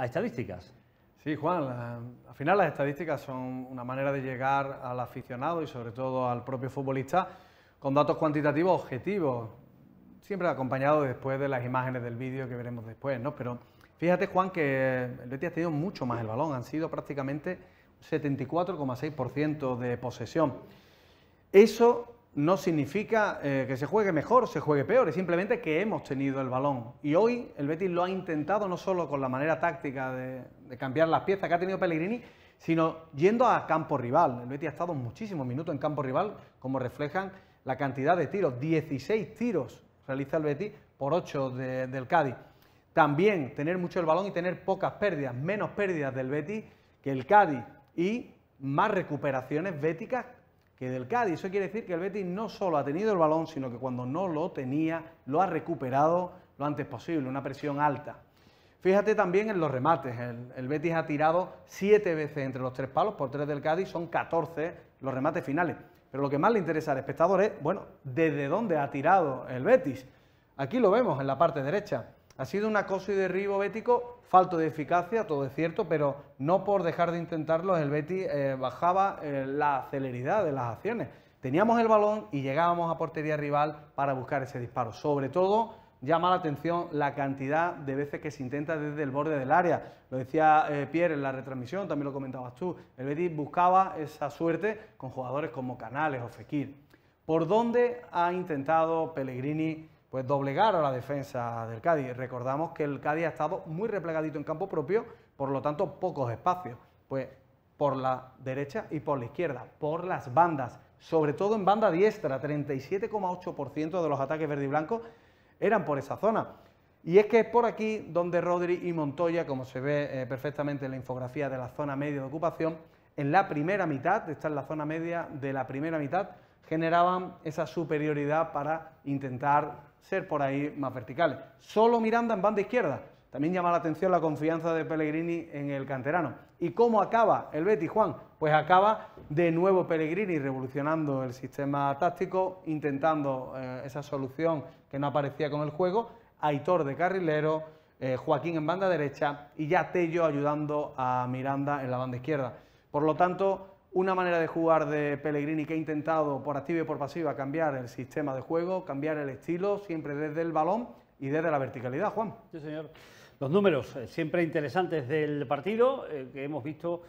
a estadísticas. Sí, Juan, al final las estadísticas son una manera de llegar al aficionado y sobre todo al propio futbolista con datos cuantitativos objetivos, siempre acompañado después de las imágenes del vídeo que veremos después, ¿no? Pero fíjate, Juan, que el Betis ha tenido mucho más el balón, han sido prácticamente 74,6% de posesión. Eso no significa eh, que se juegue mejor, se juegue peor, es simplemente que hemos tenido el balón. Y hoy el Betis lo ha intentado no solo con la manera táctica de, cambiar las piezas que ha tenido Pellegrini, sino yendo a campo rival. El Betis ha estado muchísimos minutos en campo rival, como reflejan la cantidad de tiros. 16 tiros realiza el Betis por 8 del Cádiz. También tener mucho el balón y tener pocas pérdidas, menos pérdidas del Betis que el Cádiz y más recuperaciones béticas que del Cádiz. Eso quiere decir que el Betis no solo ha tenido el balón, sino que cuando no lo tenía, lo ha recuperado lo antes posible, una presión alta. Fíjate también en los remates. El, Betis ha tirado siete veces entre los tres palos por tres del Cádiz, son 14 los remates finales. Pero lo que más le interesa al espectador es, bueno, desde dónde ha tirado el Betis. Aquí lo vemos en la parte derecha. Ha sido un acoso y derribo bético, falto de eficacia, todo es cierto, pero no por dejar de intentarlo el Betis eh, bajaba eh, la celeridad de las acciones. Teníamos el balón y llegábamos a portería rival para buscar ese disparo. Sobre todo llama la atención la cantidad de veces que se intenta desde el borde del área. Lo decía eh, Pierre en la retransmisión, también lo comentabas tú. El Betis buscaba esa suerte con jugadores como Canales o Fekir. ¿Por dónde ha intentado Pellegrini pues doblegar a la defensa del Cádiz. Recordamos que el Cádiz ha estado muy replegadito en campo propio, por lo tanto pocos espacios, pues por la derecha y por la izquierda, por las bandas, sobre todo en banda diestra, 37,8% de los ataques verde y blanco eran por esa zona. Y es que es por aquí donde Rodri y Montoya, como se ve eh, perfectamente en la infografía de la zona media de ocupación, en la primera mitad, está en la zona media de la primera mitad, generaban esa superioridad para intentar ser por ahí más verticales. Solo Miranda en banda izquierda. También llama la atención la confianza de Pellegrini en el canterano. ¿Y cómo acaba el Betis, Juan? Pues acaba de nuevo Pellegrini revolucionando el sistema táctico, intentando eh, esa solución que no aparecía con el juego. Aitor de carrilero, eh, Joaquín en banda derecha y ya Tello ayudando a Miranda en la banda izquierda. Por lo tanto, una manera de jugar de Pellegrini que ha intentado por activa y por pasiva cambiar el sistema de juego, cambiar el estilo, siempre desde el balón y desde la verticalidad, Juan. Sí, señor. Los números eh, siempre interesantes del partido eh, que hemos visto